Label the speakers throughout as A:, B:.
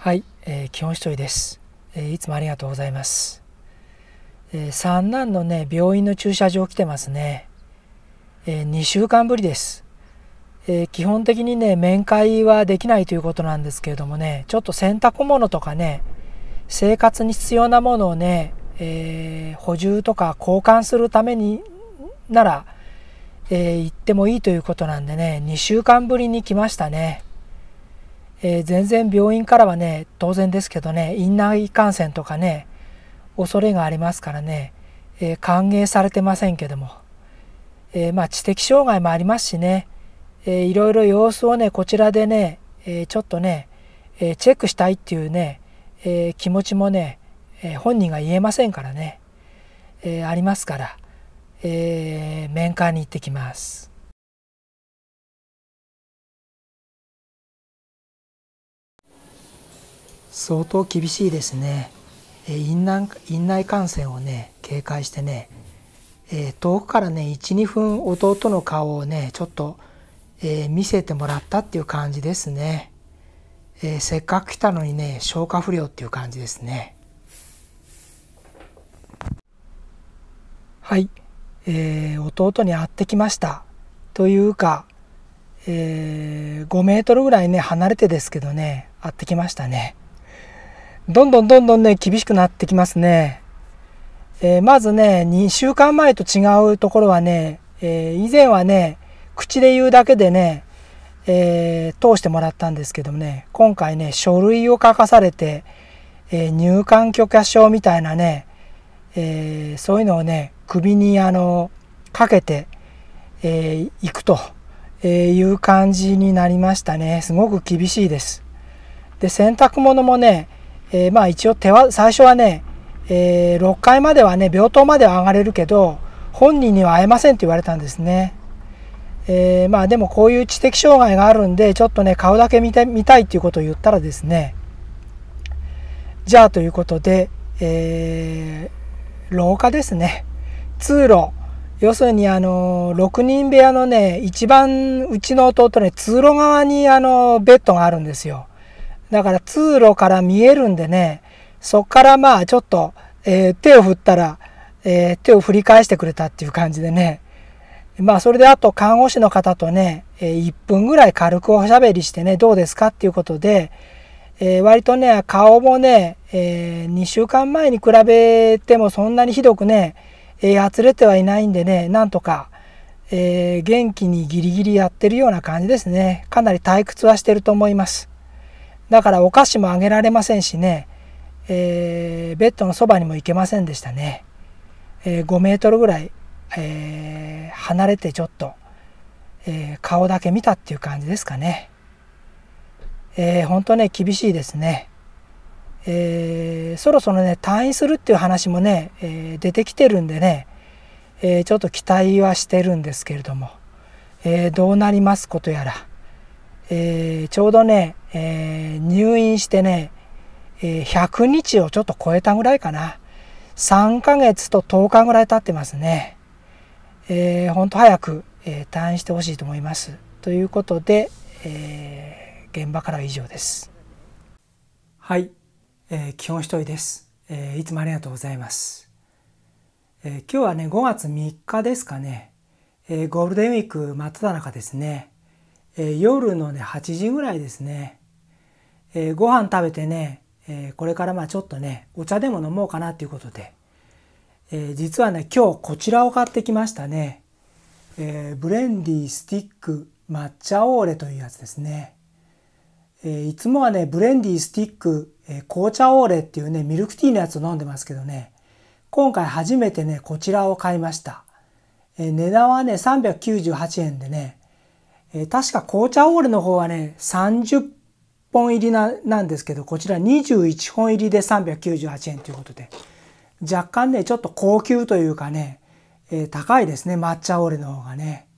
A: はい、えー、基本一人です、えー、いつもありがとうございます、えー、三男のね病院の駐車場来てますね、えー、2週間ぶりです、え基本的にね面会はできないということなんですけれどもねちょっと洗濯物とかね生活に必要なものをね、え補充とか交換するためになら、え行ってもいいということなんでね2週間ぶりに来ましたねえー、全然病院からはね当然ですけどね院内感染とかね恐れがありますからね、えー、歓迎されてませんけども、えー、まあ、知的障害もありますしね、えー、いろいろ様子をねこちらでね、えちょっとね、えチェックしたいっていうね、え気持ちもね、え本人が言えませんからね、えありますから、え面会に行ってきます。相当厳しいですね院内院内感染をね警戒してね、えー、遠くからね12分弟の顔をねちょっと、えー、見せてもらったっていう感じですね、えー、せっかく来たのにね消化不良っていう感じですねはい、えー、弟に会ってきましたというか、えー、5メートルぐらいね離れてですけどね会ってきましたねどんどんどんどんね、厳しくなってきますね。えー、まずね、2週間前と違うところはね、えー、以前はね、口で言うだけでね、えー、通してもらったんですけどもね、今回ね、書類を書かされて、え入管許可証みたいなね、えそういうのをね、首にあの、かけて、え行くという感じになりましたね。すごく厳しいです。で、洗濯物もね、えー、まあ一応手は、最初はね、えー、6階まではね、病棟までは上がれるけど、本人には会えませんって言われたんですね。えー、まあでもこういう知的障害があるんで、ちょっとね、顔だけ見てみたいっていうことを言ったらですね、じゃあということで、えー、廊下ですね。通路。要するにあの、6人部屋のね、一番うちの弟ね、通路側にあの、ベッドがあるんですよ。だから通路から見えるんでね、そっからまあちょっと、えー、手を振ったら、えー、手を振り返してくれたっていう感じでね、まあそれであと看護師の方とね、え1分ぐらい軽くおしゃべりしてね、どうですかっていうことで、えー、割とね、顔もね、え2週間前に比べてもそんなにひどくね、えー、やつれてはいないんでね、なんとか、えー、元気にギリギリやってるような感じですね。かなり退屈はしてると思います。だからお菓子もあげられませんしね、えー、ベッドのそばにも行けませんでしたね。えー、5メートルぐらい、えー、離れてちょっと、えー、顔だけ見たっていう感じですかね。えー、本当ね、厳しいですね。えー、そろそろね、退院するっていう話もね、えー、出てきてるんでね、えー、ちょっと期待はしてるんですけれども、えー、どうなりますことやら。えー、ちょうどね、えー、入院してね、えー、100日をちょっと超えたぐらいかな3ヶ月と10日ぐらい経ってますね、えー、ほんと早く、えー、退院してほしいと思いますということで、えー、現場からは以上ですはい、えー、基本一人です、えー、いつもありがとうございます、えー、今日はね5月3日ですかね、えー、ゴールデンウィーク真っ只中ですねえー、夜のね8時ぐらいですね、えー、ご飯食べてね、えー、これからまあちょっとねお茶でも飲もうかなということで、え実はね今日こちらを買ってきましたね、えブレンディスティック抹茶オーレというやつですね、えいつもはねブレンディスティック、え紅茶オーレっていうねミルクティーのやつを飲んでますけどね今回初めてねこちらを買いました、え値段はね398円でねえー、確か紅茶オールの方はね、30本入りななんですけど、こちら21本入りで398円ということで、若干ね、ちょっと高級というかね、えー、高いですね、抹茶オールの方がね。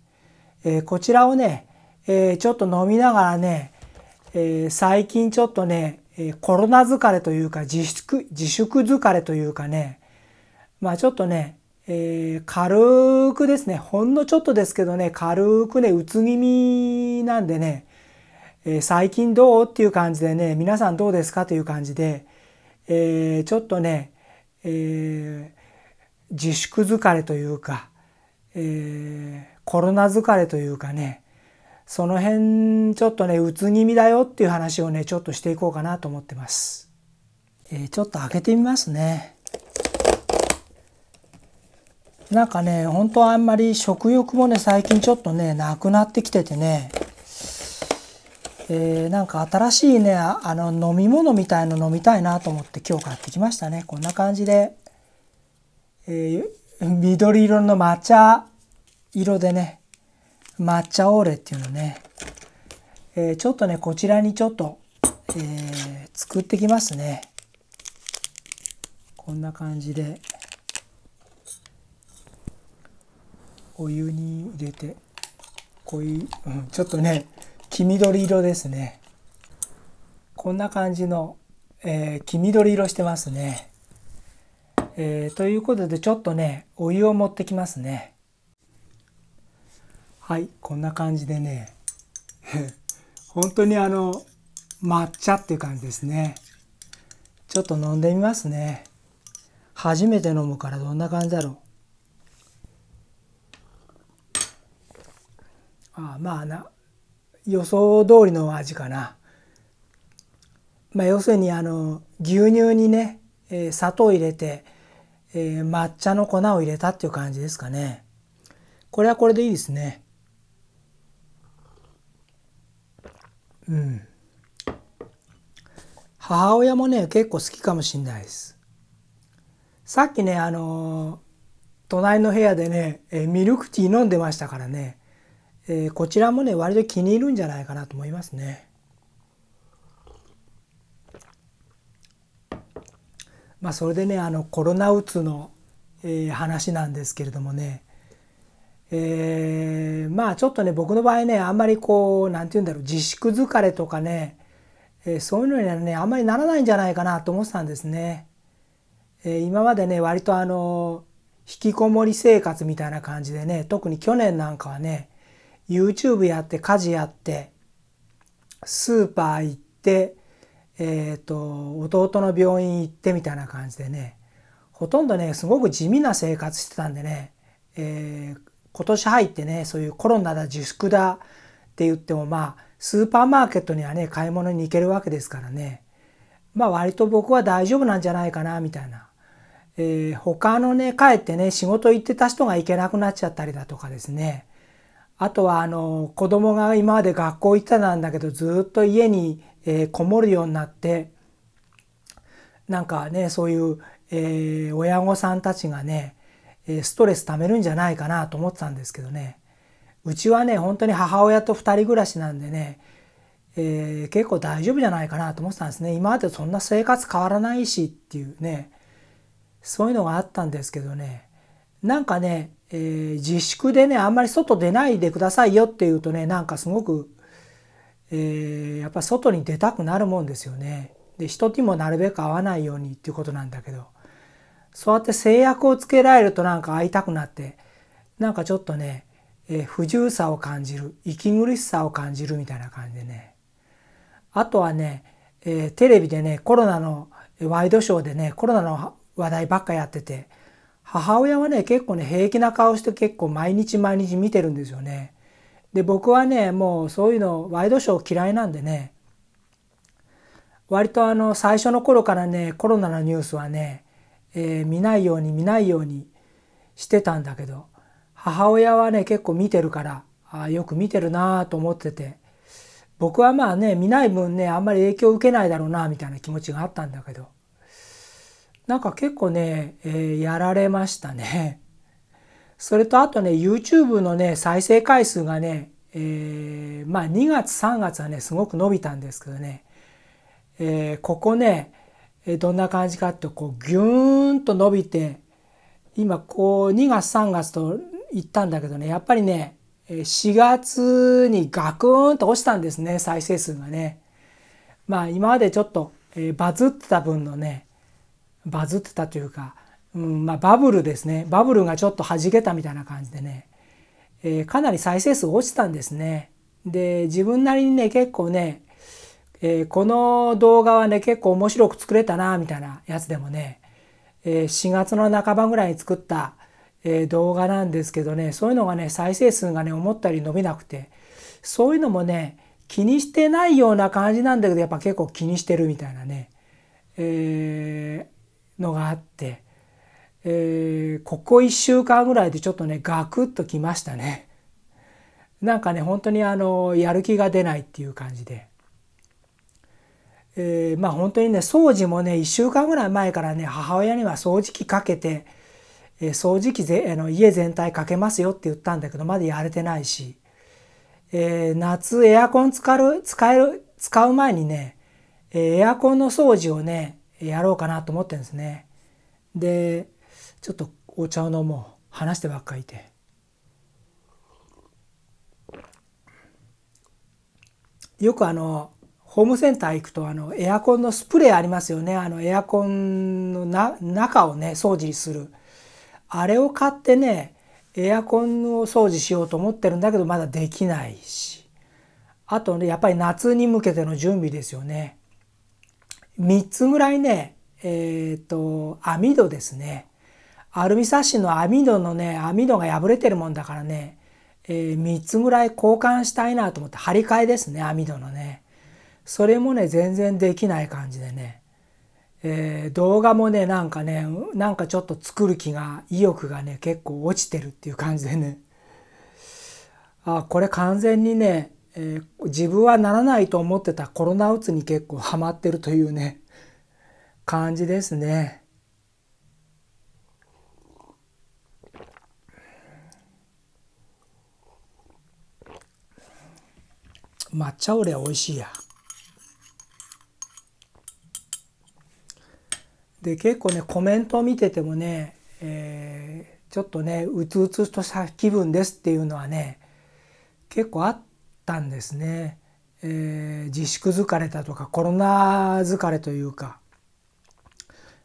A: えー、こちらをね、えー、ちょっと飲みながらね、えー、最近ちょっとね、えコロナ疲れというか自粛、自粛疲れというかね、まあちょっとね、えー、軽くですね、ほんのちょっとですけどね、軽くね、うつ気味なんでね、えー、最近どうっていう感じでね、皆さんどうですかという感じで、えー、ちょっとね、え自粛疲れというか、えコロナ疲れというかね、その辺ちょっとね、うつ気味だよっていう話をね、ちょっとしていこうかなと思ってます。えちょっと開けてみますね。なんかね、本当はあんまり食欲もね、最近ちょっとね、なくなってきててね、えー、なんか新しいね、あの、飲み物みたいの飲みたいなと思って今日買ってきましたね。こんな感じで、えー、緑色の抹茶色でね、抹茶オーレっていうのね、えー、ちょっとね、こちらにちょっと、えー、作ってきますね。こんな感じで。お湯に入れてうい、うん、ちょっとね黄緑色ですねこんな感じの、えー、黄緑色してますね、えー、ということでちょっとねお湯を持ってきますねはいこんな感じでね 本当にあの抹茶っていう感じですねちょっと飲んでみますね初めて飲むからどんな感じだろうまあな予想通りの味かな。まあ、要するにあの牛乳にね、えー、砂糖入れて、えー、抹茶の粉を入れたっていう感じですかね。これはこれでいいですね。うん。母親もね結構好きかもしんないです。さっきねあのー、隣の部屋でね、えー、ミルクティー飲んでましたからねえー、こちらもね割と気に入るんじゃないかなと思いますね。まあ、それでねあのコロナうつの、えー、話なんですけれどもね、えー、まあちょっとね僕の場合ねあんまりこう何て言うんだろう自粛疲れとかね、えー、そういうのにはねあんまりならないんじゃないかなと思ってたんですね。えー、今までね割とあの引きこもり生活みたいな感じでね特に去年なんかはね YouTube やって家事やってスーパー行ってえっ、ー、と弟の病院行ってみたいな感じでねほとんどねすごく地味な生活してたんでね、えー、今年入ってねそういうコロナだ自粛だって言ってもまあスーパーマーケットにはね買い物に行けるわけですからねまあ割と僕は大丈夫なんじゃないかなみたいな、えー、他のね帰ってね仕事行ってた人が行けなくなっちゃったりだとかですねあとはあの子供が今まで学校行ってたなんだけどずっと家に、えこもるようになってなんかねそういう、え親御さんたちがねストレス溜めるんじゃないかなと思ってたんですけどねうちはね本当に母親と2人暮らしなんでね、え結構大丈夫じゃないかなと思ってたんですね今までそんな生活変わらないしっていうねそういうのがあったんですけどねなんかね、えー、自粛でねあんまり外出ないでくださいよっていうとねなんかすごく、えー、やっぱ外に出たくなるもんですよね。で人にもなるべく会わないようにっていうことなんだけどそうやって制約をつけられるとなんか会いたくなってなんかちょっとね、えー、不自由さを感じる息苦しさを感じるみたいな感じでねあとはね、えー、テレビでねコロナのワイドショーでねコロナの話題ばっかやってて母親はね結構ね平気な顔して結構毎日毎日見てるんですよね。で僕はねもうそういうのワイドショー嫌いなんでね割とあの最初の頃からねコロナのニュースはね、えー、見ないように見ないようにしてたんだけど母親はね結構見てるからあよく見てるなと思ってて僕はまあね見ない分ねあんまり影響を受けないだろうなみたいな気持ちがあったんだけど。なんか結構ね、えー、やられましたね。それとあとね、YouTube のね、再生回数がね、えー、まあ2月3月はね、すごく伸びたんですけどね、えー、ここね、どんな感じかってこうギューンと伸びて、今こう2月3月と言ったんだけどね、やっぱりね、4月にガクーンと落ちたんですね、再生数がね。まあ今までちょっと、えー、バズってた分のね、バズってたというか、うんまあ、バブルですねバブルがちょっと弾けたみたいな感じでね、えー、かなり再生数落ちたんですね。で自分なりにね結構ね、えー、この動画はね結構面白く作れたなみたいなやつでもね、えー、4月の半ばぐらいに作った、え動画なんですけどねそういうのがね再生数がね思ったより伸びなくてそういうのもね気にしてないような感じなんだけどやっぱ結構気にしてるみたいなね。えーのがあって、えー、ここ1週間ぐらいでちょっとねガクッときましたね。なんかね本当にあのやる気が出ないっていう感じで。えー、まあ本当にね掃除もね1週間ぐらい前からね母親には掃除機かけて、えー、掃除機ぜあの家全体かけますよって言ったんだけどまだやれてないし、えー、夏エアコン使う使える使う前にねエアコンの掃除をねやろうかなと思ってるんですね。でちょっとお茶を飲もう話してばっかりいて。よくあのホームセンター行くとあのエアコンのスプレーありますよねあのエアコンのな中をね掃除するあれを買ってねエアコンを掃除しようと思ってるんだけどまだできないしあとねやっぱり夏に向けての準備ですよね3つぐらいね、えっ、ー、と、網戸ですね。アルミサッシの網戸のね、網戸が破れてるもんだからね、えー、3つぐらい交換したいなと思って、張り替えですね、網戸のね。それもね、全然できない感じでね。えー、動画もね、なんかね、なんかちょっと作る気が、意欲がね、結構落ちてるっていう感じでね。あ、これ完全にね、えー、自分はならないと思ってたコロナうつに結構ハマってるというね感じですね。抹茶オレ美味しいや。で結構ねコメントを見ててもね、えー、ちょっとねうつうつとした気分ですっていうのはね結構あって。たんですね、えー、自粛疲れだとかコロナ疲れというか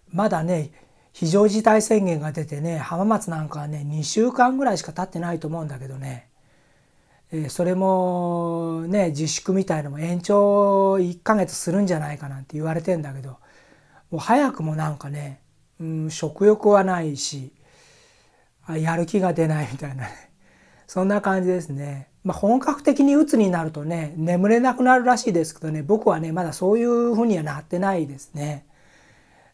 A: まだね非常事態宣言が出てね浜松なんかはね2週間ぐらいしか経ってないと思うんだけどね、えー、それもね自粛みたいのも延長1ヶ月するんじゃないかなんて言われてんだけどもう早くもなんかね、うん、食欲はないしやる気が出ないみたいなねそんな感じですね。まあ、本格的に鬱になるとね眠れなくなるらしいですけどね僕はねまだそういうふうにはなってないですね。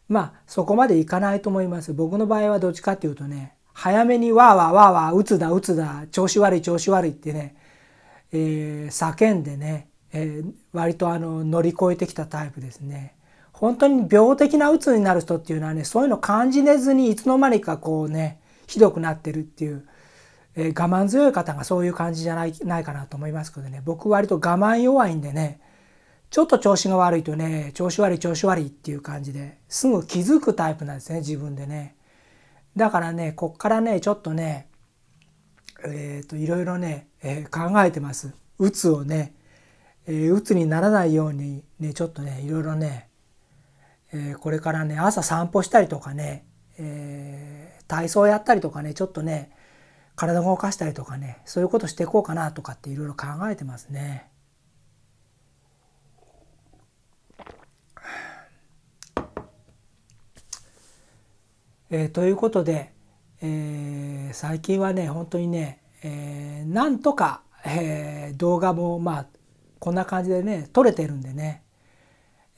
A: まあそこまでいかないと思います。僕の場合はどっちかっていうとね早めにわーわーわーわー鬱だ鬱だ調子悪い調子悪いってね、えー、叫んでね、えー、割とあの乗り越えてきたタイプですね。本当に病的な鬱になる人っていうのはねそういうの感じねずにいつの間にかこうねひどくなってるっていうえー、我慢強い方がそういう感じじゃないないかなと思いますけどね僕割と我慢弱いんでねちょっと調子が悪いとね調子悪い調子悪いっていう感じですぐ気づくタイプなんですね自分でねだからねこっからねちょっとねえっ、ー、といろいろね、えー、考えてますうつをねえー、鬱にならないようにねちょっとねいろいろね、えー、これからね朝散歩したりとかね、えー、体操やったりとかねちょっとね体を動かしたりとかねそういうことしていこうかなとかっていろいろ考えてますね。えー、ということで、えー、最近はね本当にね、えー、なんとか、えー、動画もまあこんな感じでね撮れてるんでね、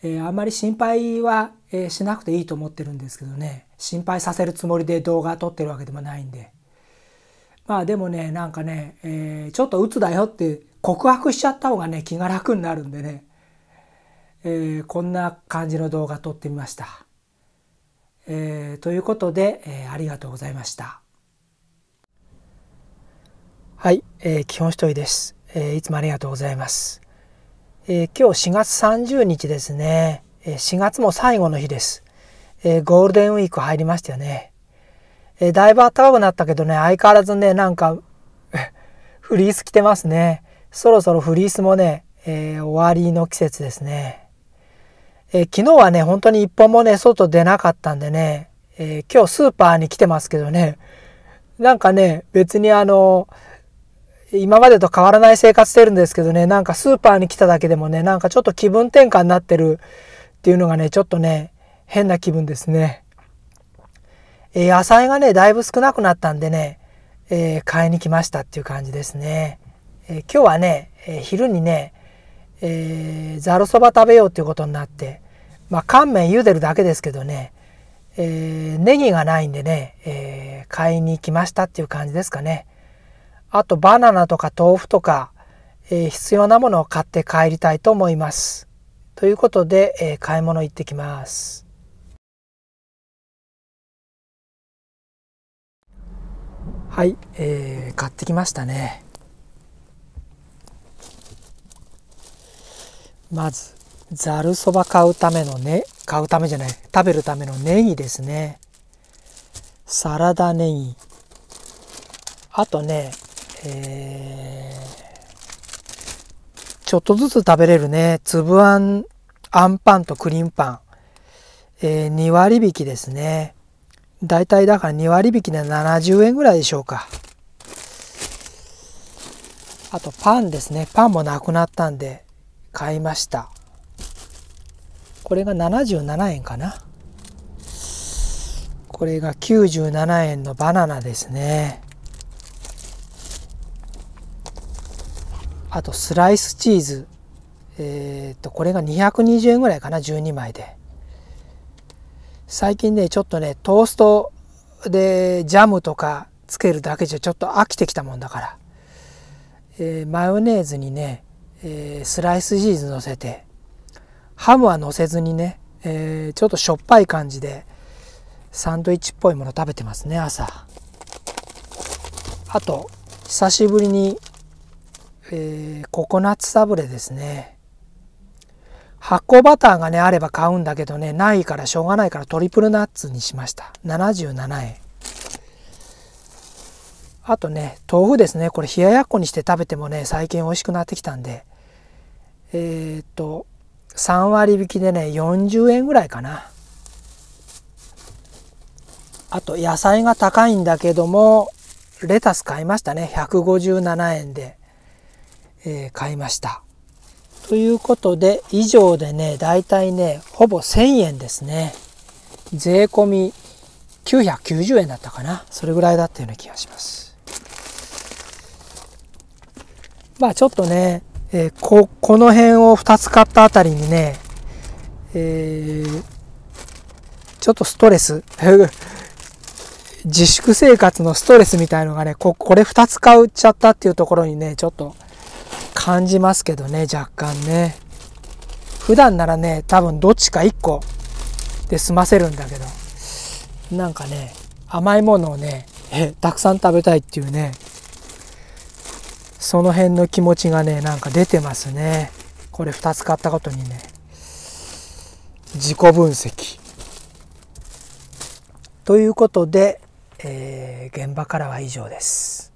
A: えー、あんまり心配は、えー、しなくていいと思ってるんですけどね心配させるつもりで動画撮ってるわけでもないんで。まあでもね、なんかね、えー、ちょっと鬱だよって告白しちゃった方がね、気が楽になるんでね、えー、こんな感じの動画撮ってみました。えー、ということで、えー、ありがとうございました。はい、えー、基本一人です、えー。いつもありがとうございます。えー、今日4月30日ですね。4月も最後の日です。えー、ゴールデンウィーク入りましたよね。えー、だいぶ暖かくなったけどね、相変わらずね、なんか フリース着てますね。そろそろフリースもね、えー、終わりの季節ですね。えー、昨日はね、本当に一本もね、外出なかったんでね、え今日スーパーに来てますけどね、なんかね、別にあの、今までと変わらない生活してるんですけどね、なんかスーパーに来ただけでもね、なんかちょっと気分転換になってるっていうのがね、ちょっとね、変な気分ですね。え野菜がね、だいぶ少なくなったんでね、えー、買いに来ましたっていう感じですね。えー、今日はね、えー、昼にね、えー、ざるそば食べようっていうことになって、まあ、乾麺茹でるだけですけどね、えー、ネギがないんでね、え買いに来ましたっていう感じですかね。あとバナナとか豆腐とか、え必要なものを買って帰りたいと思います。ということで、え買い物行ってきます。はい、えー、買ってきましたねまずざるそば買うためのね買うためじゃない食べるためのネギですねサラダネギあとね、えー、ちょっとずつ食べれるね粒あんあんパンとクリームパン、えー、2割引きですね大体だから2割引きで70円ぐらいでしょうかあとパンですねパンもなくなったんで買いましたこれが77円かなこれが97円のバナナですねあとスライスチーズえー、っとこれが220円ぐらいかな12枚で最近ねちょっとねトーストでジャムとかつけるだけじゃちょっと飽きてきたもんだから、えー、マヨネーズにね、えー、スライスチーズ乗せてハムは乗せずにね、えー、ちょっとしょっぱい感じでサンドイッチっぽいもの食べてますね朝あと久しぶりに、えー、ココナッツサブレですね発酵バターがね、あれば買うんだけどね、ないからしょうがないからトリプルナッツにしました。77円。あとね、豆腐ですね。これ冷ややっこにして食べてもね、最近美味しくなってきたんで。えー、っと、3割引きでね、40円ぐらいかな。あと、野菜が高いんだけども、レタス買いましたね。157円で、えー、買いました。ということで以上でねだいたいねほぼ1000円ですね税込み990円だったかなそれぐらいだったような気がしますまあちょっとね、えー、ここの辺を2つ買ったあたりにね、えー、ちょっとストレス 自粛生活のストレスみたいのがねここれ2つ買っちゃったっていうところにねちょっと感じますけどね、若干ね。普段ならね、多分どっちか1個で済ませるんだけど、なんかね、甘いものをね、たくさん食べたいっていうね、その辺の気持ちがね、なんか出てますね。これ2つ買ったことにね。自己分析。ということで、えー、現場からは以上です。